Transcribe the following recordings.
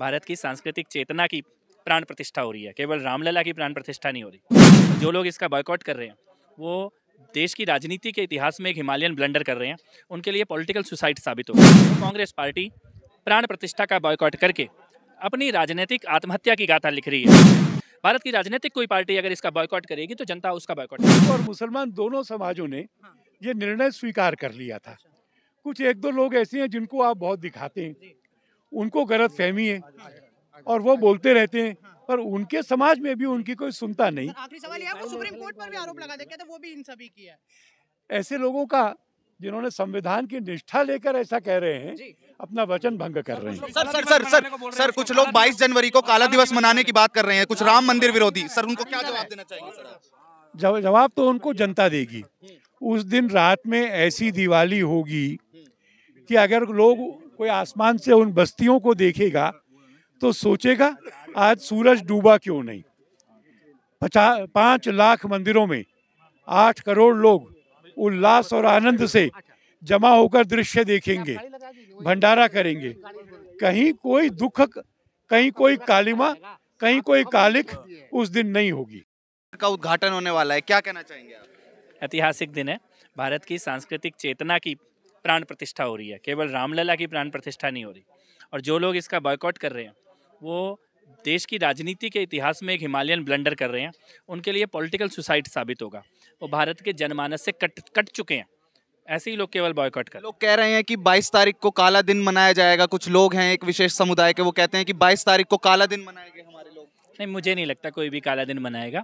भारत की सांस्कृतिक चेतना की प्राण प्रतिष्ठा हो रही है केवल रामलला की प्राण प्रतिष्ठा नहीं हो रही जो लोग इसका बॉयकॉट कर रहे हैं वो देश की राजनीति के इतिहास में एक हिमालयन ब्लंडर कर रहे हैं उनके लिए पॉलिटिकल सुसाइड साबित हो तो कांग्रेस पार्टी प्राण प्रतिष्ठा का बॉयकॉट करके अपनी राजनीतिक आत्महत्या की गाथा लिख रही है भारत की राजनीतिक कोई पार्टी अगर इसका बॉयकॉट करेगी तो जनता उसका बॉयकॉट और मुसलमान दोनों समाजों ने हाँ। ये निर्णय स्वीकार कर लिया था कुछ एक दो लोग ऐसे हैं जिनको आप बहुत दिखाते हैं उनको गलत फहमी है और वो बोलते रहते हैं पर उनके समाज में भी उनकी कोई सुनता नहीं सवाल ये सुप्रीम कोर्ट पर भी आरोप लगा तो वो भी इन सभी की है ऐसे लोगों का जिन्होंने संविधान की निष्ठा लेकर ऐसा कह रहे हैं अपना वचन भंग कर रहे हैं sir sir sir sir sir कुछ लोग 22 जनवरी को काला दिवस मनाने की बात कर रहे हैं कुछ राम मंदिर विरोधी सर उनको क्या जवाब देना चाहिए सर जवाब तो उनको जनता देगी उस दिन रात में ऐसी दिवाली होगी कि अगर लोग कोई आसमान से उन बस्तियों को देखेगा तो सोचेगा आज सूरज डूबा क्यों नहीं पचास पाँच लाख मंदिरों में आठ करोड़ लोग उल्लास और आनंद से जमा होकर दृश्य देखेंगे भंडारा करेंगे कहीं कोई दुख कहीं कोई कालिमा कहीं कोई कालिक उस दिन नहीं होगी का उद्घाटन होने वाला है क्या कहना चाहेंगे ऐतिहासिक दिन है भारत की सांस्कृतिक चेतना की प्राण प्रतिष्ठा हो रही है केवल रामलला की प्राण प्रतिष्ठा नहीं हो रही और जो लोग इसका बॉयकॉट कर रहे हैं वो देश की राजनीति के इतिहास में एक हिमालयन ब्लंडर कर रहे हैं उनके लिए पॉलिटिकल सुसाइड साबित होगा वो भारत के जनमानस से कट कट चुके हैं ऐसे ही लोग केवल बॉयकॉट कर लोग कह रहे हैं कि 22 तारीख को काला दिन मनाया जाएगा कुछ लोग हैं एक विशेष समुदाय के वो कहते हैं कि 22 तारीख को काला दिन मनाएंगे हमारे लोग नहीं मुझे नहीं लगता कोई भी काला दिन मनाएगा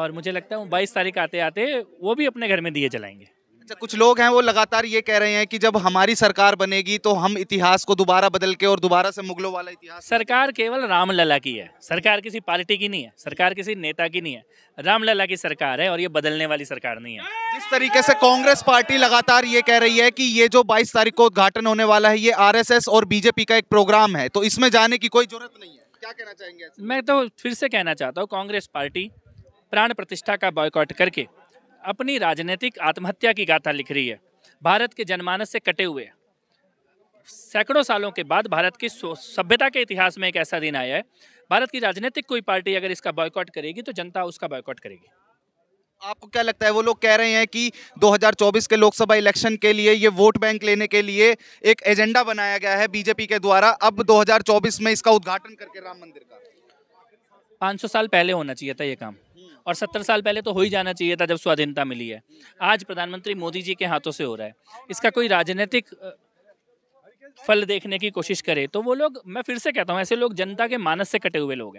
और मुझे लगता है वो बाईस तारीख आते आते वो भी अपने घर में दिए जलाएंगे अच्छा कुछ लोग हैं वो लगातार ये कह रहे हैं कि जब हमारी सरकार बनेगी तो हम इतिहास को दोबारा बदल के और दोबारा से मुगलों वाला इतिहास सरकार केवल रामलला की है सरकार किसी पार्टी की नहीं है सरकार किसी नेता की नहीं है रामलला की सरकार है और ये बदलने वाली सरकार नहीं है जिस तरीके से कांग्रेस पार्टी लगातार ये कह रही है कि ये जो 22 तारीख को उद्घाटन होने वाला है ये आरएसएस और बीजेपी का एक प्रोग्राम है तो इसमें जाने की कोई जरूरत नहीं है क्या कहना चाहेंगे मैं तो फिर से कहना चाहता हूँ कांग्रेस पार्टी प्राण प्रतिष्ठा का बॉयकॉट करके अपनी राजनीतिक आत्महत्या की गाथा लिख रही है भारत के जनमानस से कटे हुए सैकड़ों सालों के बाद भारत की सभ्यता के इतिहास में एक ऐसा दिन आया है भारत की राजनीतिक कोई पार्टी अगर इसका बॉयकॉट करेगी तो जनता उसका बॉयकॉट करेगी आपको क्या लगता है वो लोग कह रहे हैं कि 2024 के लोकसभा इलेक्शन के लिए ये वोट बैंक लेने के लिए एक एजेंडा बनाया गया है बीजेपी के द्वारा अब 2024 में इसका उद्घाटन करके राम मंदिर का 500 साल पहले होना चाहिए था ये काम और सत्तर साल पहले तो हो ही जाना चाहिए था जब स्वाधीनता मिली है आज प्रधानमंत्री मोदी जी के हाथों से हो रहा है इसका कोई राजनीतिक फल देखने की कोशिश करे तो वो लोग मैं फिर से कहता हूँ ऐसे लोग जनता के मानस से कटे हुए लोग हैं